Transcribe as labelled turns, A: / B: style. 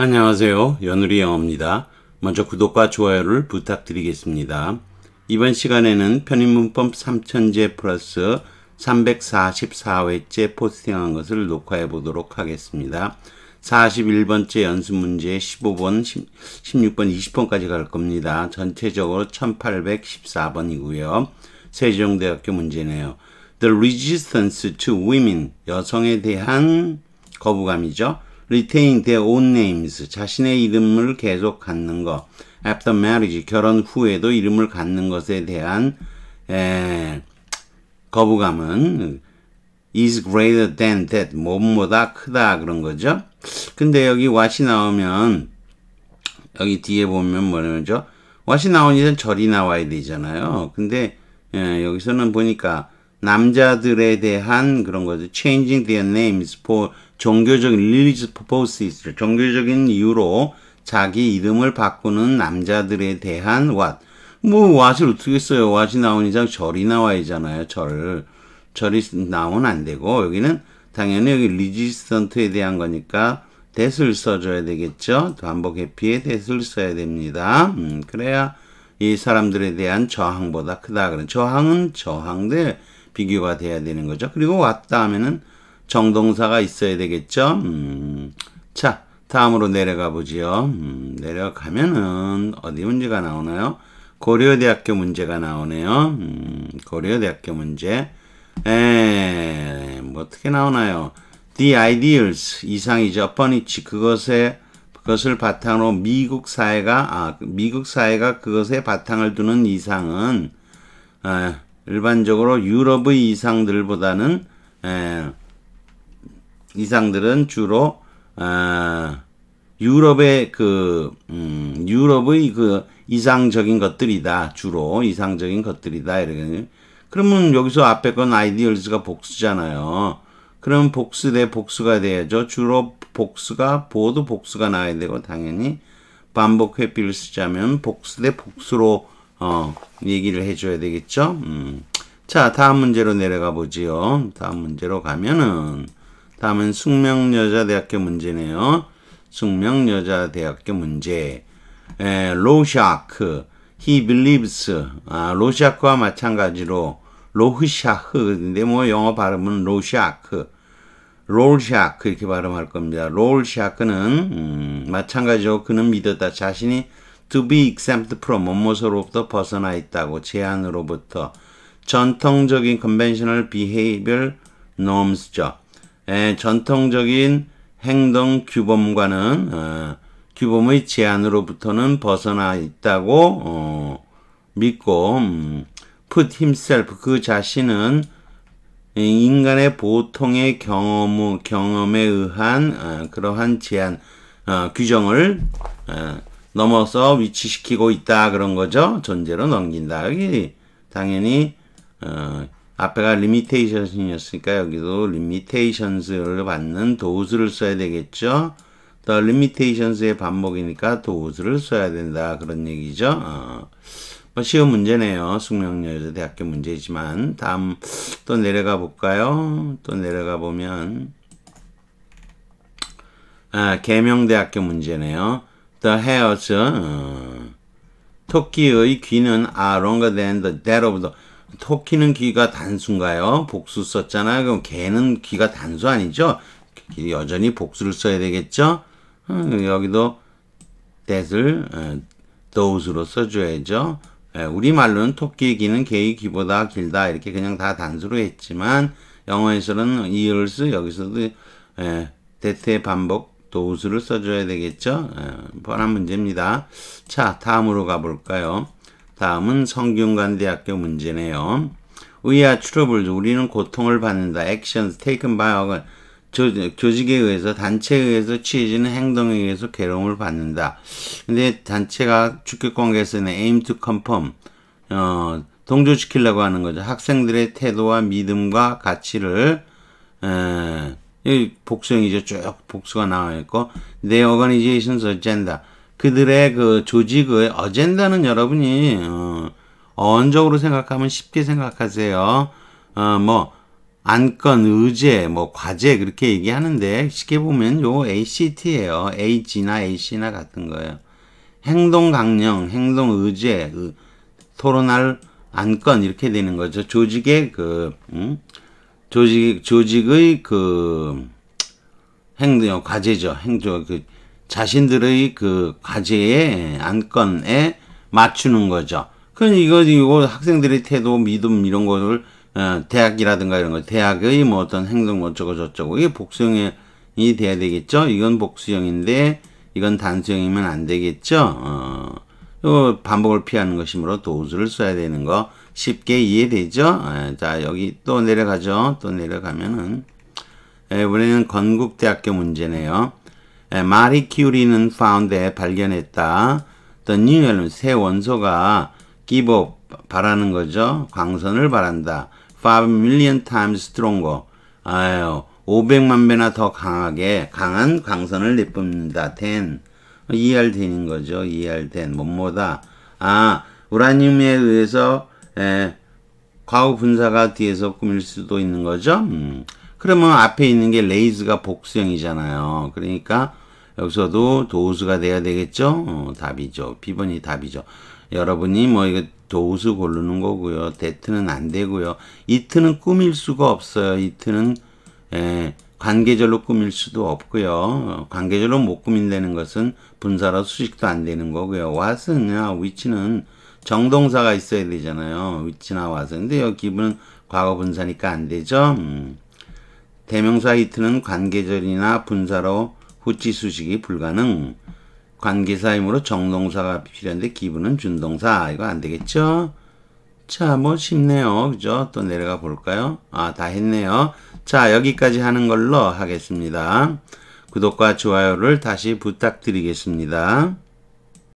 A: 안녕하세요. 연우리 영어입니다. 먼저 구독과 좋아요를 부탁드리겠습니다. 이번 시간에는 편입문법 3000제 플러스 344회째 포스팅한 것을 녹화해 보도록 하겠습니다. 41번째 연습문제 15번, 1 16번, 20번까지 갈 겁니다. 전체적으로 1814번이고요. 세종대학교 문제네요. The resistance to women, 여성에 대한 거부감이죠. retain their own names, 자신의 이름을 계속 갖는 것, after marriage, 결혼 후에도 이름을 갖는 것에 대한 에, 거부감은 is greater than that, 몸보다 크다 그런 거죠. 근데 여기 what이 나오면 여기 뒤에 보면 뭐냐면 what이 나오니 절이 나와야 되잖아요. 근데 예, 여기서는 보니까 남자들에 대한 그런 거죠. changing their names for 종교적인 religious purposes 종교적인 이유로 자기 이름을 바꾸는 남자들에 대한 what 뭐 what을 어떻게 써요? what이 나온 이상 절이 나와야잖아요. 절 절이 나오면 안 되고 여기는 당연히 여기 리지스턴트에 대한 거니까 대을 써줘야 되겠죠. 반복 회피에 대을 써야 됩니다. 음, 그래야 이 사람들에 대한 저항보다 크다. 그런 저항은 저항들 비교가 돼야 되는 거죠. 그리고 왔다 하면은 정동사가 있어야 되겠죠. 음, 자, 다음으로 내려가 보지요. 음, 내려가면은 어디 문제가 나오나요? 고려대학교 문제가 나오네요. 음, 고려대학교 문제. 에, 뭐 어떻게 나오나요? The ideals 이상이죠. 펀이치 그것에 그것을 바탕으로 미국 사회가 아 미국 사회가 그것에 바탕을 두는 이상은 아, 일반적으로 유럽의 이상들보다는 에, 이상들은 주로 아, 유럽의 그 음, 유럽의 그 이상적인 것들이다 주로 이상적인 것들이다 이렇게 그러면 여기서 앞에 건 아이디얼즈가 복수잖아요. 그럼 복수 대 복수가 돼야죠. 주로 복수가 보드 복수가 나와야 되고 당연히 반복 회피를 쓰자면 복수 대 복수로 어, 얘기를 해줘야 되겠죠? 음. 자, 다음 문제로 내려가 보지요. 다음 문제로 가면은, 다음은 숙명여자대학교 문제네요. 숙명여자대학교 문제. 에, 로샤크, he believes, 아, 로샤크와 마찬가지로, 로흐샤흐인데, 뭐, 영어 발음은 로샤크, 롤샤크 이렇게 발음할 겁니다. 롤샤크는, 음, 마찬가지로 그는 믿었다. 자신이 to be exempt from 뭐뭐서로부터 벗어나 있다고 제한으로부터 전통적인 conventional behavior norms죠. 에, 예, 전통적인 행동 규범과는 어, 규범의 제한으로부터는 벗어나 있다고 어, 믿고 음, put himself 그 자신은 인간의 보통의 경험 경험에 의한 어, 그러한 제한 어, 규정을 어, 넘어서 위치시키고 있다 그런 거죠. 존재로 넘긴다. 여기 당연히 어, 앞에가 limitation이었으니까 여기도 limitations를 받는 도우스를 써야 되겠죠. The limitations의 반복이니까 도우스를 써야 된다 그런 얘기죠. 어. 뭐 쉬운 문제네요. 숙명여자대학교 문제지만 다음 또 내려가 볼까요? 또 내려가 보면 아, 계명대학교 문제네요. The hairs, 어, 토끼의 귀는 are 아, longer than the that of the 토끼는 귀가 단수가요 복수 썼잖아요. 그럼 개는 귀가 단수 아니죠? 여전히 복수를 써야 되겠죠? 음, 여기도 that을 어, those로 써줘야죠. 예, 우리말로는 토끼의 귀는 개의 귀보다 길다 이렇게 그냥 다 단수로 했지만 영어에서는 이을스 여기서도 예, that의 반복 도 우수를 써줘야 되겠죠? 예, 뻔한 문제입니다. 자, 다음으로 가볼까요? 다음은 성균관대학교 문제네요. 의아 트러블 우리는 고통을 받는다. 액션스 테이큰 바이어 조직에 의해서 단체에 의해서 취해지는 행동에 의해서 괴로움을 받는다. 근데 단체가 주격 관계에서는 aim to confirm 어, 동조시키려고 하는 거죠. 학생들의 태도와 믿음과 가치를 에, 복수형이죠. 쭉 복수가 나와 있고 their organization's agenda 그들의 그 조직의 어젠다는 여러분이 어, 언적으로 생각하면 쉽게 생각하세요. 어, 뭐 안건, 의제, 뭐 과제 그렇게 얘기하는데 쉽게 보면 요 ACT예요. AG나 AC나 같은 거예요. 행동 강령, 행동 의제, 그, 토론할 안건 이렇게 되는 거죠. 조직의 그 음? 조직 조직의 그 행동 과제죠. 행정 그 자신들의 그 과제에 안건에 맞추는 거죠. 그건 이거 이거 학생들의 태도, 믿음 이런 거를 어, 대학이라든가 이런 거 대학의 뭐 어떤 행동 뭐 어쩌고 저쩌고 이게 복수형이 돼야 되겠죠. 이건 복수형인데 이건 단수형이면 안 되겠죠. 어. 어, 반복을 피하는 것이므로 도우를 써야 되는 거 쉽게 이해되죠? 예, 자 여기 또 내려가죠. 또 내려가면은 예, 이번에는 건국대학교 문제네요. 예, 마리 큐리는 파운드에 발견했다. The n 새 원소가 기복 바라는 거죠. 광선을 바란다. 5 million times stronger. 아유, 500만 배나 더 강하게 강한 광선을 내뿜는다. 10. 이해되는 거죠. 이해된 뭐뭐다. 아 우라늄에 의해서 에, 과후 분사가 뒤에서 꾸밀 수도 있는 거죠. 음. 그러면 앞에 있는 게 레이즈가 복수형이잖아요. 그러니까 여기서도 도우수가 돼야 되겠죠? 어, 답이죠. B번이 답이죠. 여러분이 뭐 이거 도우수 고르는 거고요. 데트는 안 되고요. 이트는 꾸밀 수가 없어요. 이트는 에, 관계절로 꾸밀 수도 없고요. 관계절로 못 꾸민다는 것은 분사로 수식도 안 되는 거고요. w h a t 이는 정동사가 있어야 되잖아요. w h 나 w h 근데 여기 기분은 과거 분사니까 안 되죠. 음. 대명사 히트는 관계절이나 분사로 후치 수식이 불가능. 관계사이므로 정동사가 필요한데 기분은 준동사. 이거 안 되겠죠? 자, 뭐 쉽네요. 그죠? 또 내려가 볼까요? 아, 다 했네요. 자, 여기까지 하는 걸로 하겠습니다. 구독과 좋아요를 다시 부탁드리겠습니다.